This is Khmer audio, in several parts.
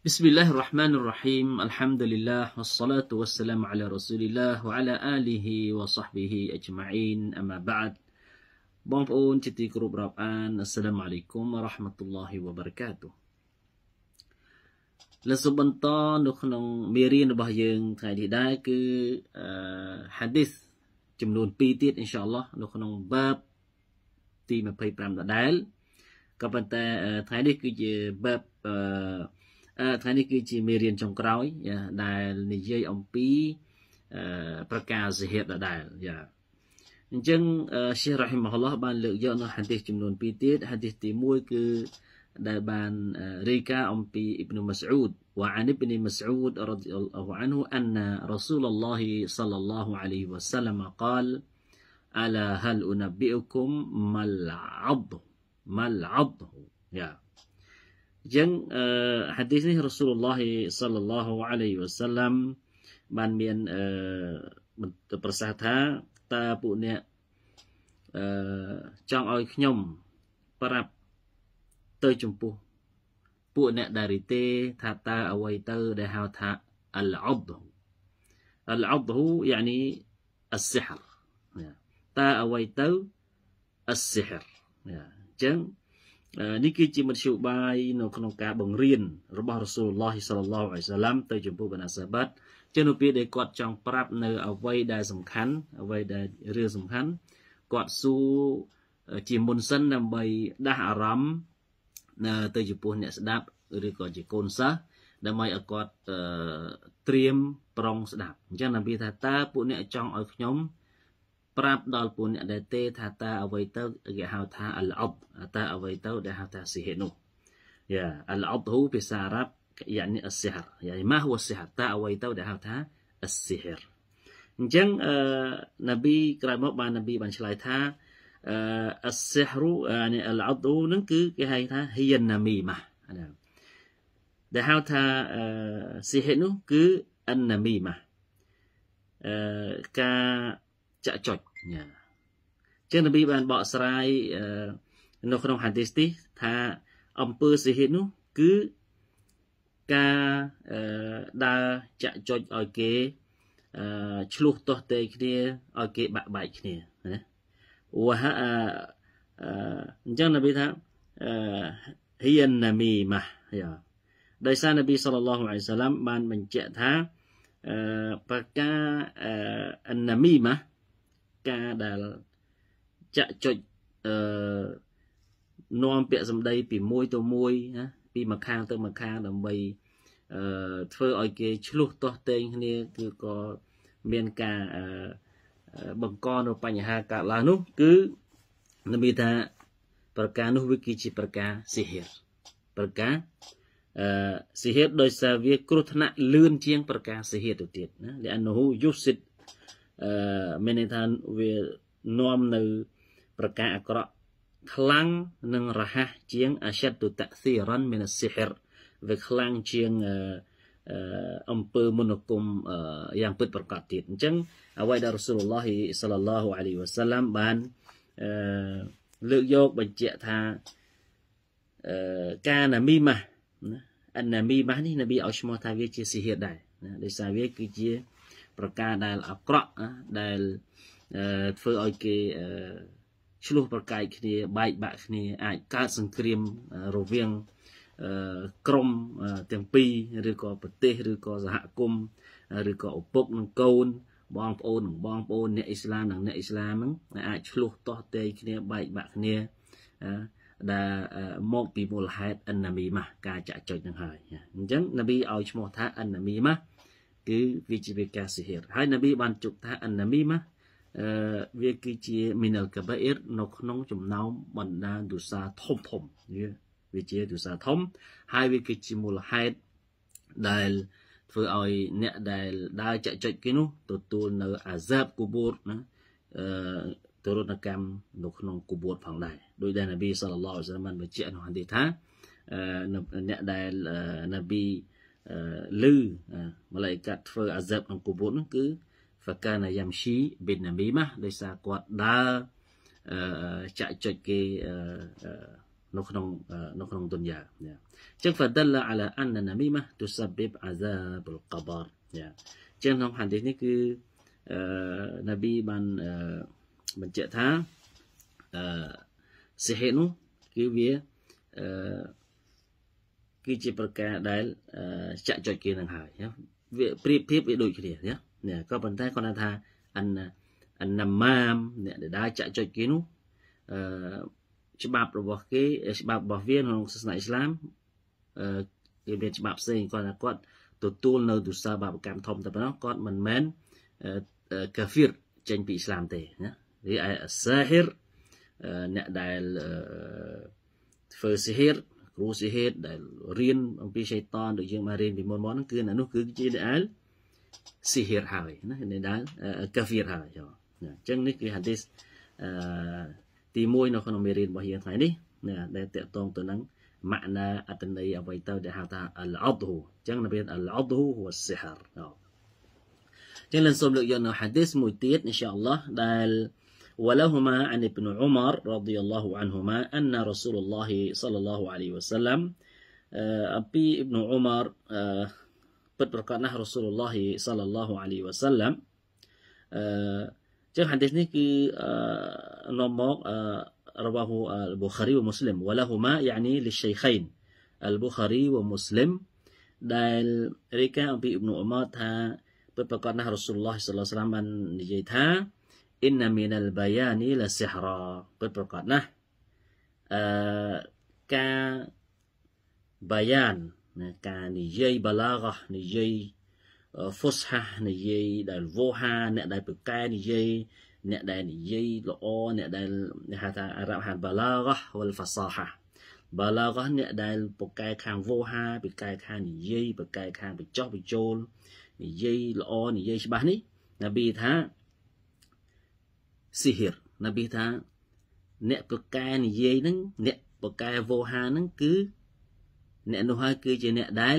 بسم الله الرحمن الرحيم الحمد لله والصلاة والسلام على رسول الله وعلى آله وصحبه أجمعين أما بعد បងប្អូនជាទីគោរពរាប់អានអស្សឡាមអាឡៃគុំរ៉ាហ្មាតុលឡោះវ៉ាបារកាតូលោកសុបន្តនៅក្នុងមេរៀនរបស់យើងថ្ងៃនេះដែរគឺអឺ hadith ចំនួន2ទៀតអ៊ីនសាអល់ឡោះនៅក្នុងបាបទី25ដដែលក៏ប៉ុន្តែថ្ងៃនេះគឺជាបាបអឺថ្ងៃនេះគឺជាមេរៀនចុងក្រោយដែលនិយាយអំពីប្រការសិហេតដដែលយ៉ាអញ្ចឹងឈីរ៉ាហ៊ីមហ៊ុលឡោះបានលើកយកនៅហាឌីសចំនួន2ទៀតហាឌីសទី1គឺដែលបានរាយការណ៍អំពីអ៊ីប្នុម៉ាស្អ៊ូដ وعن ابن مسعود رضي الله عنه أن رسول الله صلى الله عليه وسلم قال ألا هل أنبئكم ما العض ما العض yeah. អញ្ចឹងហាឌីសនេះរ៉ាស៊ូលឡោះសល្លឡោះអាឡៃវ៉ាសាឡាំបានមានអឺប្រសាសន៍ថាតើពួកអ្នកអឺចង់ឲ្យខ្ញុំ ប្រាប់ទៅចំពោះ ពួកអ្នកដារីទេថាតើអ្វីទៅដែលហៅថាអលអប់អលអប់យ៉ានីអសិហតើអ្វីទៅអសិហតអញ្ចឹងនេះគឺជាមធ្យោបាយនៅក្នុងការបង្រៀនរបស់រសូលឡោះសល្លោះអៃសាឡាំទៅចំពោះបណ្ដាសាបាត់ជានៅពេលដែលគាត់ចង់ប្រាប់នៅអ្វីដែលសំខាន់អ្វីដែលរឿងសំខាន់គាត់សួរជាមុនសិនដើម្បីដាស់អារម្មណ៍ទៅចំពោះអ្នកស្ដាប់ឬក៏ជាកូនសិស្សដើម្បីឲ្យគាត់ត្រៀមប្រុងស្ដាប់អញ្ចឹងដើម្បីថាតើពួកអ្នកចង់ឲ្យខ្ញុំប្រាប់ដល់ពួកអ្នកដែលទេថាតើអ្វីទៅគេហៅថាអលអប់តើអ្វីទៅដែលហៅថាស៊ីហេនោះយ៉ាអលអប់ហូភាសាអារ៉ាប់ يعني السحر يعني ما هو السحر តើអ្វីទៅដែលហៅថា السحر អញ្ចឹងអឺនប៊ីក្រោយមកបាននប៊ីបានឆ្លើយថាអឺ السحر يعني العض នឹងគឺគេហៅថា هي النميمة ដែលហៅថាអឺ سحر នោះគឺ النميمة អឺការចាក់ចុចណាចឹងនប៊ីបានបកស្រាយនៅក្នុងហាឌីសទីថាអំពើសិហិតនោះគឺការដើរចាក់ចុចឲ្យគេឆ្លោះទាស់ទែងគ្នាឲ្យគេបាក់បែកគ្នាណាវះអញ្ចឹងនប៊ីថាហៀនណាមីម៉ាយ៉ាដោយសារនប៊ីសល្លឡោះអាឡៃសាឡាំបានបញ្ជាក់ថាប្រការណាមីម៉ាការដែលចាក់ចុចអឺនាំពាក្យសម្ដីពីមួយទៅមួយណាពីម្ខាងទៅម្ខាងដើម្បីអឺធ្វើឲ្យគេឆ្លោះទាស់ទែងគ្នាគឺក៏មានការអឺបង្កនៅបញ្ហាកើតឡើងនោះ គឺនមីថាប្រការនោះវាគឺជាប្រការសិហិរប្រការអឺសិហិរដោយសារវាគ្រោះថ្នាក់លឿនជាង ប្រការសិហិរទៅទៀតណាលិអានហូយុសិទ្ធអឺមានន័យថាវានាំនៅ ប្រការអាក្រក់ខ្លាំងនិងរហ័សជាងអសិទ្ធតសិរនមានសិហិរវាខ្លាំងជាងអំពើមនោគមយ៉ាងពិតប្រាកដទៀតអញ្ចឹងអ្វីដែលរ៉ាស៊ូលឡោះសល្លឡោះអាលីវ៉ាសាឡាំបានលើកយកបញ្ជាក់ថាការណាមីម៉ាស់ណាអណាមីម៉ាស់នេះនប៊ីឲ្យឈ្មោះថាវាជាសិហិរដែរណាដោយសារវាគឺជាប្រការដែលអាក្រក់ដែលធ្វើឲ្យគេឆ្លោះប្រកែកគ្នាបែកបាក់គ្នា អាចកើតសង្គ្រាមរវាងក្រមទាំងពីរឬក៏ប្រទេសឬក៏សហគមន៍ឬក៏ឪពុកនិងកូន បងប្អូននិងបងប្អូនអ្នកអ៊ីស្លាមនិងអ្នកអ៊ីស្លាមហ្នឹងអាចឆ្លោះតោះតេយគ្នាបែកបាក់គ្នាដែលមកពីមូលហេតុអិនណាមីម៉ាស់ការចាក់ចុចនឹងហើយអញ្ចឹងនប៊ីឲ្យឈ្មោះថាអិនណាមីម៉ាស់គឺវាជាវាការសិហិរហើយនប៊ីបានជុកថាអណាមីម៉ាអឺវាគឺជាមីណលកាបៃអ៊ីរនៅក្នុងចំណោមបណ្ដាទុសាធំធំវាវាជាទុសាធំហើយវាគឺជាមូលហេតុដែលធ្វើឲ្យអ្នកដែលដើរចាក់ចុចគេនោះទទួលនៅអាសាបគូបូតណាអឺទរណកម្មនៅក្នុងគូបូតផងដែរដោយដែលនប៊ីសាឡឡោះអាសឡាមបានបញ្ជាក់នៅហានទីថាអ្នកដែលនប៊ីលឺម្លេកាត់ធ្វើអាហ្សាប់ក្នុងគូវតនោះគឺហ្វាកាណាយ៉ាំស៊ីប៊ីណាមីម៉ាដោយសារគាត់ដើរចាក់ចុចគេនៅក្នុងនៅក្នុងទុនយ៉ាអញ្ចឹង فدل على ان نميمه تسبب عذاب القبر អញ្ចឹងក្នុងហាឌីសនេះគឺនប៊ីបានបញ្ជាក់ថាអឺសិហិនោះគឺវាអឺគឺជាប្រការដែលចាក់ចុចគេនឹងហើយណាវាប្រៀបធៀបវាដូចគ្នាណានេះក៏ប៉ុន្តែគាត់ថាអណ្ណាអណ្ណាម៉ាមអ្នកដែលដើរចាក់ចុចគេនោះអឺច្បាប់របស់គេច្បាប់របស់វាក្នុងសាសនាអ៊ីស្លាមអឺគេមានច្បាប់ផ្សេងគាត់ថាគាត់ទទួលនៅទុសាបាបកម្មធំតែប៉ុណ្ណោះគាត់មិនមែនកាហ្វៀរចេញពីអ៊ីស្លាមទេណារីឯសាហិរអ្នកដែលធ្វើសិហិរព្រោះសេហេតុដែលរៀនអំពីសេតនដូចយើងបានរៀនពីមុនមកហ្នឹងគឺអានោះគឺជាដែលសេហេតហើយណានេះដែលកាហ្វៀរហើយចុះអញ្ចឹងនេះគឺហាឌីសអឺទី1នៅក្នុងមេរៀនរបស់យើងថ្ងៃនេះណាដែលតកតងទៅនឹងម៉ាក់ណាអត្តន័យអ្វីទៅដែលហៅថាអលអត់ហូអញ្ចឹងនៅមានអលអត់ហូហូសិហារអញ្ចឹងលើសូមលើកយកនៅហាឌីសមួយទៀតអ៊ីនសាអល់ឡោះដែល ولهما عن ابن عمر رضي الله عنهما أن رسول الله صلى الله عليه وسلم آه، أبي ابن عمر صلى الله عليه وسلم wasallam ចឹង hadis នេះគឺនាំមក رواه البخاري ومسلم ولهما يعني للشيخين البخاري ومسلم نجيتها អ៊ីនមីនលបាយានីលសិហរពិតប្រកបណាស់អឺការបាយានណាការនិយាយបាឡារ៉ះនិយាយហ្វុសហានិយាយដែលវោហាអ្នកដែលប្រកែនិយាយអ្នកដែលនិយាយល្អអ្នកដែលហៅថាអារ៉ាប់ហានបាឡារ៉ះវលហ្វាសាហាបាឡារ៉ះអ្នកដែលប្រកែខាងវោហាប្រកែខាងនិយាយប្រកែខាងបញ្ចុះបញ្ចូលនិយាយល្អនិយាយច្បាស់នេះនប៊ីថាស៊ីហិរនប៊ីថាអ្នកប្រកែនិយាយហ្នឹងអ្នកប្រកែវោហាហ្នឹងគឺអ្នកនោះហើយគឺជាអ្នកដែល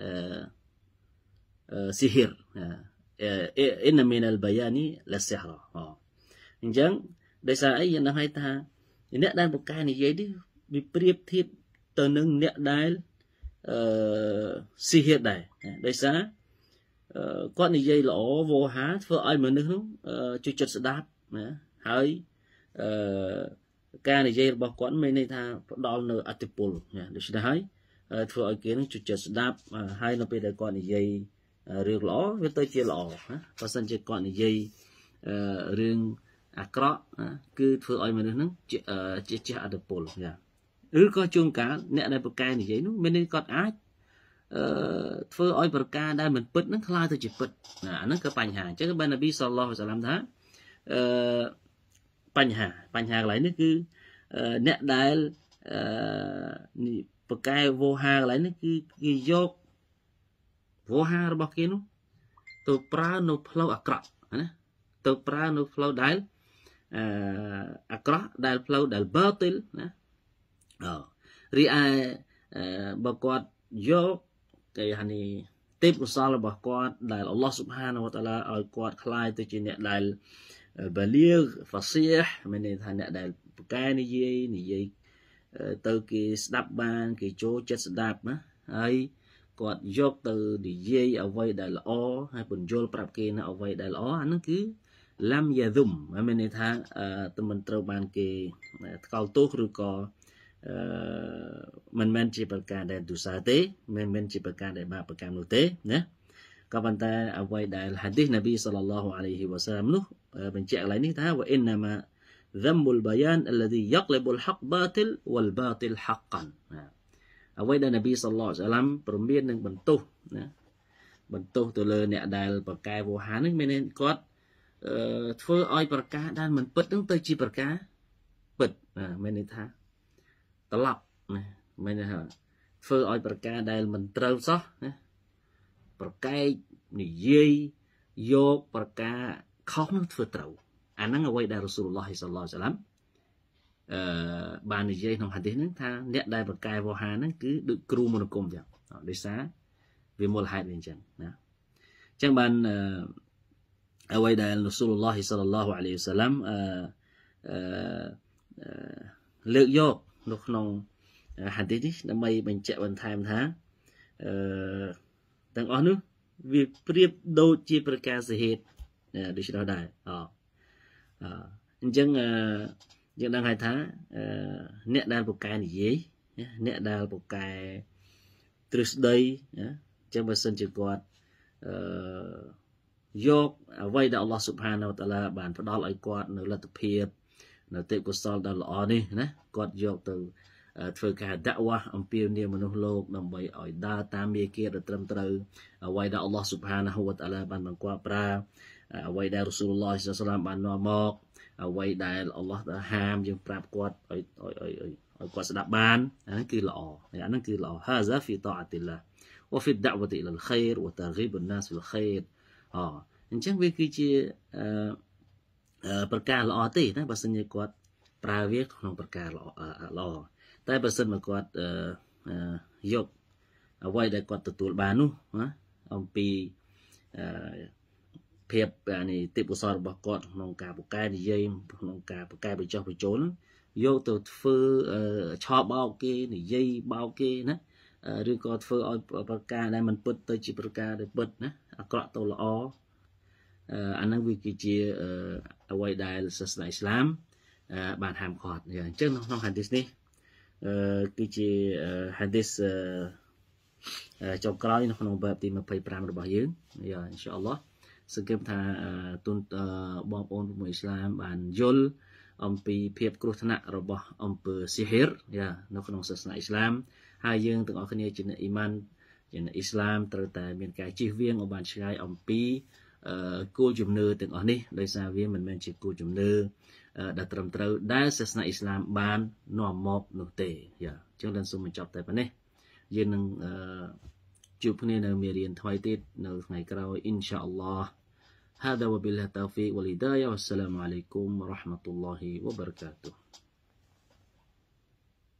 អឺស៊ីហិរអ៊ីនមីនលបាយនីលសិហរអញ្ចឹងដោយសារអីយើងដឹងហើយថាអ្នកដែលប្រកែនិយាយនេះវាប្រៀបធៀបទៅនឹងអ្នកដែលអឺស៊ីហិតដែរដោយសារគាត់និយាយល្អវោហាធ្វើឲ្យមនុស្សនោះជួយចិត្តស្ដាប់ណាហើយអឺការនិយាយរបស់គាត់មានន័យថាផ្ដល់នៅអតិពលណាដូច្នេះហើយធ្វើឲ្យគេនឹងជចិត្តស្ដាប់ហើយនៅពេលដែលគាត់និយាយរឿងល្អវាទៅជាល្អណាបើសិនជាគាត់និយាយរឿងអាក្រក់គឺធ្វើឲ្យមនុស្សនឹងជាចេះអត្តពលចាឬក៏ជួនកាលអ្នកដែលប្រកែនិយាយនោះមានន័យគាត់អាចអឺធ្វើឲ្យប្រការដែលមិនពិតនឹងคล้ายទៅជាពិតអាហ្នឹងក៏បញ្ហាអញ្ចឹងបាននប៊ីសល្លោះអាឡៃសាឡាមថាអឺបញ្ហាបញ្ហាកន្លែងនេះគឺអ្នកដែលអឺបកែវោហាកន្លែងនេះគឺគេយកវោហារបស់គេនោះទៅប្រើនៅផ្លូវអាក្រក់ណាទៅប្រើនៅផ្លូវដែលអឺអាក្រក់ដែល ផ្លូវដែលបាទីលណាអូរីឯបើគាត់យកគេហៅនេះទេពកុសលរបស់គាត់ដែលអល់ឡោះស៊ុបហានវតាឡាឲ្យគាត់คลายទៅជាអ្នកដែលអឺបាលៀងហ្វាសៀះមានន័យថាអ្នកដែលពកែនិយាយនិយាយទៅគេស្ដាប់បាន គេចូលចិត្តស្ដាប់ណាហើយគាត់យកទៅនិយាយអ្វីដែលល្អហើយបញ្យល់ប្រាប់គេនៅអ្វីដែលល្អអាហ្នឹងគឺឡាំយ៉ាឌុំមានន័យថាតែមិនត្រូវបានគេថ្កោលទោសឬក៏អឺមិនមែនជាប្រការដែលទុសាទេមិនមែនជាប្រការដែលបាបកម្មនោះទេណាក៏ប៉ុន្តែអ្វីដែលហាឌីសនប៊ីសល្លឡោះអាឡៃហ៊ីវ៉ាសាឡាមនោះបញ្ជាក់កន្លែងនេះថាវ៉អ៊ីនណាម៉ា ذم البيان الذي يقلب الحق باطل والباطل حقا អ្វីដែលនប៊ីសល្លឡោះអាឡៃហ៊ីវ៉ាសាឡាមព្រមមាននឹងបន្ទោសណាបន្ទោសទៅលើអ្នកដែលប្រកែវោហានឹងមានគាត់ធ្វើឲ្យប្រកាសដែលមិនពិតនឹងទៅជាប្រកាសពិតមានន័យថាត្រឡប់ណាមានន័យថាធ្វើឲ្យប្រកាសដែលមិនត្រូវសោះណាប្រកែកនិយាយយកប្រការខុសនឹងធ្វើត្រូវអាហ្នឹងអ្វីដែលរ៉ូស៊ូលឡោះសល្លោះសាឡាំអឺបាននិយាយក្នុងហាឌីសហ្នឹងថាអ្នកដែលប្រកែកវោហាហ្នឹងគឺដូចគ្រូមន្តគមចឹងដោយសារវាមូលហេតុវាអញ្ចឹងណាអញ្ចឹងបានអឺអ្វីដែលរ៉ូស៊ូលឡោះសល្លោះអាឡៃសាឡាំអឺអឺលើកយកនៅក្នុងហាឌីសនេះដើម្បីបញ្ជាក់បន្ថែមថាអឺទាំងអស់នោះវាប្រៀបដូចជាប្រកាសហេតុដូច្នោះដែរអអញ្ចឹងយើងដឹងហើយថាអ្នកដែលពូកែនិយាយអ្នកដែលពូកែទ្រឹស្ដីអញ្ចឹងបើសិនជាគាត់អឺយកអ្វីដែលអល់ឡោះសុបហានវតាឡាបានផ្ដល់ឲ្យគាត់នៅលទ្ធភាព នៅទេពកុសលដ៏ល្អនេះណាគាត់យកទៅធ្វើការដាក់វ៉ាស់អំពាវនាវមនុស្សលោកដើម្បីឲ្យដើរតាមមាគ៌ាដ៏ត្រឹមត្រូវអ្វីដែលអល់ឡោះស៊ុបហានហូវតាឡាបានបង្គាប់ប្រាអ្វីដែលរ៉ូស៊ូលឡោះសាសឡាមបាននាំមកអ្វីដែលអល់ឡោះហាមយើងប្រាប់គាត់ឲ្យឲ្យឲ្យឲ្យគាត់ស្ដាប់បានអាហ្នឹងគឺល្អអាហ្នឹងគឺល្អ هذا في طاعة الله وفي الدعوة إلى الخير وترغيب الناس في الخير អអញ្ចឹងវាគឺជាប្រការល្អទេណាបើសិនជាគាត់ប្រើវាក្នុងប្រការល្អល្អតែបើសិនមកគាត់យកអ្វីដែលគាត់ទទួលបាននោះណាអំពីភាពនេះទេពកោសលរបស់គាត់ក្នុងការបង្កែនិយាយក្នុងការបង្កែបញ្ចុះបញ្ចូលយកទៅធ្វើឆោបោកគេនិយាយបោកគេណាឬក៏ធ្វើឲ្យប្រការដែលมันពិតទៅជាប្រការដែលពិតណាអាក្រក់ទៅល្អអាហ្នឹងវាគឺជាអ្វីដែលសាសនាអ៊ីស្លាមបានហាមឃាត់អញ្ចឹងក្នុងហាឌីសនេះគឺជាហេឌីសចុងក្រោយនៅក្នុងបែបទី25របស់យើងយ៉ាអ៊ីនសាអល់ឡោះសង្កេតថាទុនបងប្អូនប្រមួយអ៊ីស្លាមបានយល់អំពីភាពគ្រោះថ្នាក់របស់អំពើស៊ីហិរយ៉ានៅក្នុងសាសនាអ៊ីស្លាមហើយយើងទាំងអស់គ្នាជាអ្នកអ៊ីម៉ានជាអ្នកអ៊ីស្លាមត្រូវតែមានការជៀសវាងឲ្យបានឆ្ងាយអំពីគោលជំនឿទាំងអស់នេះដោយសារវាមិនមែនជាគោលជំនឿដែលត្រឹមត្រូវដែលសាសនាអ៊ីស្លាមបាននាំមកនោះទេយ៉ាអញ្ចឹងលើសូមបញ្ចប់តែប៉ុណ្ណេះយើងនឹងជួបគ្នានៅមេរៀនថ្មីទៀតនៅថ្ងៃក្រោយអ៊ីនសាអល់ឡោះ هذا وبالله التوفيق والهداية والسلام عليكم ورحمة الله وبركاته